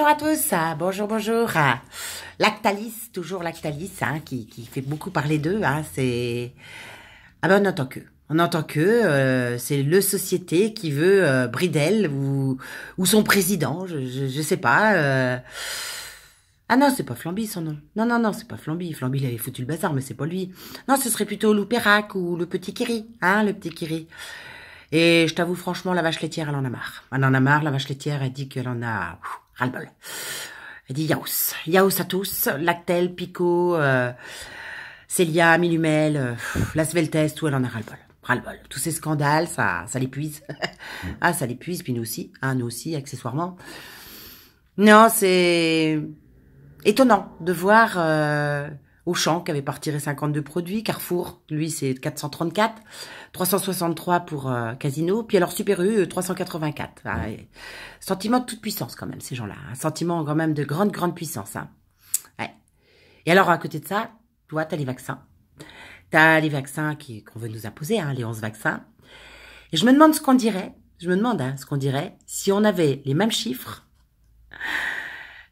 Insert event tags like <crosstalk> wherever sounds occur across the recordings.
Bonjour à tous, ah, bonjour, bonjour. Ah, lactalis, toujours Lactalis, hein, qui, qui, fait beaucoup parler d'eux. Hein, c'est ah ben on entend que, on entend que euh, c'est le société qui veut euh, Bridel ou ou son président, je je, sais pas. Euh. Ah non, c'est pas Flamby son nom. Non non non, c'est pas Flamby. Flamby il avait foutu le bazar, mais c'est pas lui. Non, ce serait plutôt Loupérac ou le petit Kiri, hein, le petit Kiri. Et je t'avoue franchement, la vache laitière, elle en a marre. Elle en a marre, la vache laitière, elle dit qu'elle en a ras bol Elle dit à tous, Lactel, Pico, euh, Célia, Milumel, euh, la Sveltest, elle en a ras-le-bol. ras bol Tous ces scandales, ça, ça l'épuise. <laughs> ah, ça l'épuise, puis nous aussi, ah, nous aussi, accessoirement. Non, c'est étonnant de voir euh, Auchan qui avait retiré 52 produits, Carrefour, lui c'est 434, 363 pour euh, Casino, puis alors Super U 384. Euh, Sentiment de toute puissance quand même, ces gens-là. Un hein. sentiment quand même de grande, grande puissance. Hein. Et alors, à côté de ça, toi, tu as les vaccins. Tu as les vaccins qui, qu'on veut nous imposer, hein, les 11 vaccins. Et je me demande ce qu'on dirait, je me demande hein, ce qu'on dirait si on avait les mêmes chiffres.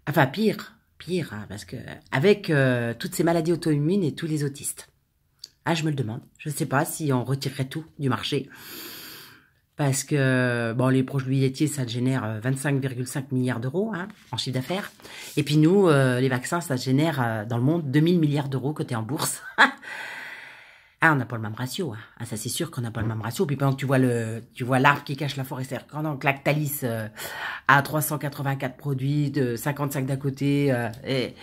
Enfin, pire, pire, hein, parce que avec euh, toutes ces maladies auto-immunes et tous les autistes. Ah, je me le demande. Je ne sais pas si on retirerait tout du marché parce que bon, les produits laitiers, ça génère 25,5 euh, milliards d'euros hein, en chiffre d'affaires. Et puis nous, euh, les vaccins, ça génère euh, dans le monde 2000 milliards d'euros côté en bourse. <laughs> ah, on n'a pas le même ratio. Hein. Ah, ça c'est sûr qu'on n'a pas le même ratio. Puis pendant que tu vois le, tu vois l'arbre qui cache la forêt, c'est pendant que Lactalis a 384 produits de 55 d'à côté et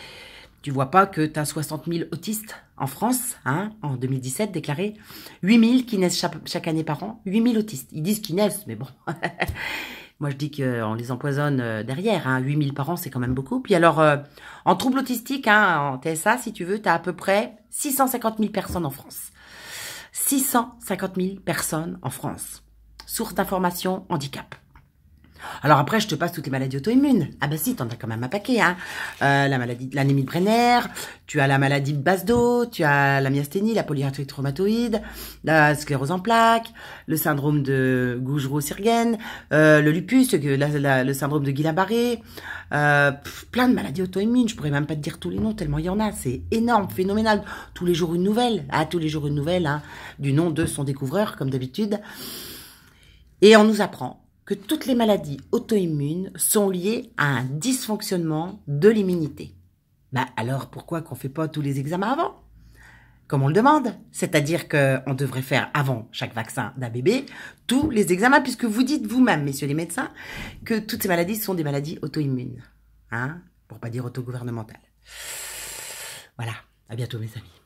tu vois pas que tu as 60 000 autistes en France, hein, en 2017 déclarés, 8 000 qui naissent chaque, année par an, 8 000 autistes. Ils disent qu'ils naissent, mais bon. <laughs> Moi, je dis qu'on les empoisonne euh, derrière. Hein. 8 000 par an, c'est quand même beaucoup. Puis alors, euh, en trouble autistique, hein, en TSA, si tu veux, tu as à peu près 650 000 personnes en France. 650 000 personnes en France. Source d'information, handicap. Alors après, je te passe toutes les maladies auto-immunes. Ah bah si, t'en as quand même un paquet. Hein. Euh, la maladie, de l'anémie de Brenner, tu as la maladie de basse d'eau, tu as la myasthénie, la polyarthrite rhumatoïde, la sclérose en plaques, le syndrome de gougerot sirgen euh, le lupus, le syndrome de Guillain-Barré, euh, plein de maladies auto-immunes. Je pourrais même pas te dire tous les noms tellement il y en a. C'est énorme, phénoménal. Tous les jours une nouvelle. Ah, tous les jours une nouvelle. Hein, du nom de son découvreur, comme d'habitude. Et on nous apprend que toutes les maladies auto-immunes sont liées à un dysfonctionnement de l'immunité. Bah alors pourquoi qu'on fait pas tous les examens avant Comme on le demande, c'est-à-dire qu'on devrait faire avant chaque vaccin d'un bébé tous les examens, puisque vous dites vous-même, messieurs les médecins, que toutes ces maladies sont des maladies auto-immunes, hein, pour pas dire auto Voilà, à bientôt mes amis.